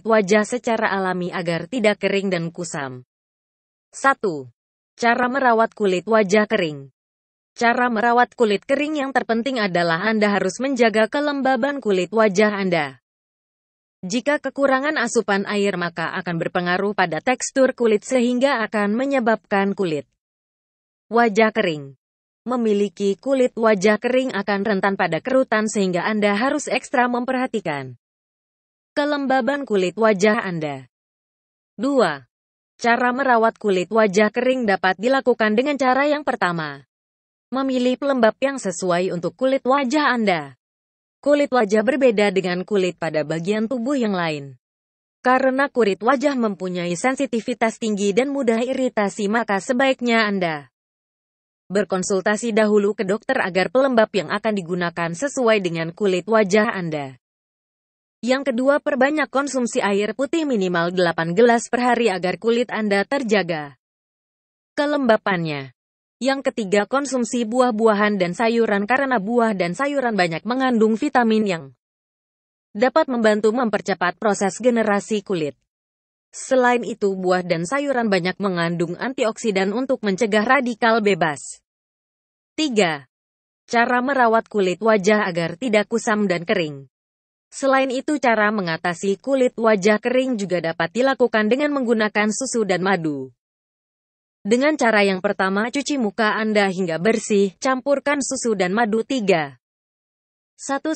wajah secara alami agar tidak kering dan kusam. 1. Cara merawat kulit wajah kering. Cara merawat kulit kering yang terpenting adalah Anda harus menjaga kelembaban kulit wajah Anda. Jika kekurangan asupan air maka akan berpengaruh pada tekstur kulit sehingga akan menyebabkan kulit wajah kering. Memiliki kulit wajah kering akan rentan pada kerutan sehingga Anda harus ekstra memperhatikan Kelembaban kulit wajah Anda 2. Cara merawat kulit wajah kering dapat dilakukan dengan cara yang pertama. Memilih pelembab yang sesuai untuk kulit wajah Anda. Kulit wajah berbeda dengan kulit pada bagian tubuh yang lain. Karena kulit wajah mempunyai sensitivitas tinggi dan mudah iritasi maka sebaiknya Anda berkonsultasi dahulu ke dokter agar pelembab yang akan digunakan sesuai dengan kulit wajah Anda. Yang kedua, perbanyak konsumsi air putih minimal 8 gelas per hari agar kulit Anda terjaga kelembapannya. Yang ketiga, konsumsi buah-buahan dan sayuran karena buah dan sayuran banyak mengandung vitamin yang dapat membantu mempercepat proses generasi kulit. Selain itu, buah dan sayuran banyak mengandung antioksidan untuk mencegah radikal bebas. 3. Cara merawat kulit wajah agar tidak kusam dan kering. Selain itu cara mengatasi kulit wajah kering juga dapat dilakukan dengan menggunakan susu dan madu. Dengan cara yang pertama cuci muka Anda hingga bersih, campurkan susu dan madu 3. 1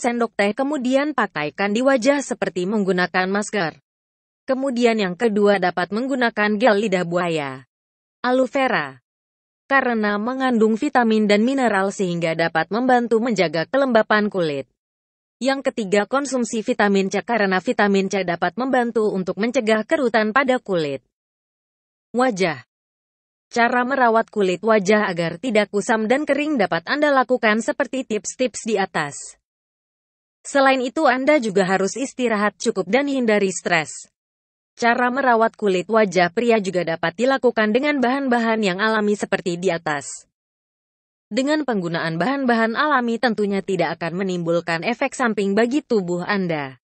sendok teh kemudian pakaikan di wajah seperti menggunakan masker. Kemudian yang kedua dapat menggunakan gel lidah buaya. Aloe vera. Karena mengandung vitamin dan mineral sehingga dapat membantu menjaga kelembapan kulit. Yang ketiga konsumsi vitamin C karena vitamin C dapat membantu untuk mencegah kerutan pada kulit. Wajah Cara merawat kulit wajah agar tidak kusam dan kering dapat Anda lakukan seperti tips-tips di atas. Selain itu Anda juga harus istirahat cukup dan hindari stres. Cara merawat kulit wajah pria juga dapat dilakukan dengan bahan-bahan yang alami seperti di atas. Dengan penggunaan bahan-bahan alami tentunya tidak akan menimbulkan efek samping bagi tubuh Anda.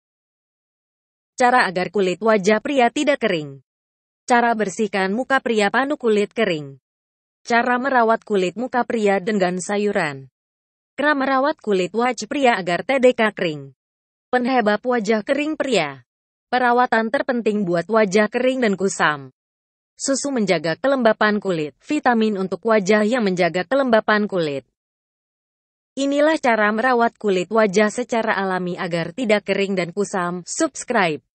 Cara agar kulit wajah pria tidak kering. Cara bersihkan muka pria panu kulit kering. Cara merawat kulit muka pria dengan sayuran. Cara merawat kulit wajah pria agar TDK kering. Penhebab wajah kering pria. Perawatan terpenting buat wajah kering dan kusam susu menjaga kelembapan kulit, vitamin untuk wajah yang menjaga kelembapan kulit. Inilah cara merawat kulit wajah secara alami agar tidak kering dan kusam. Subscribe.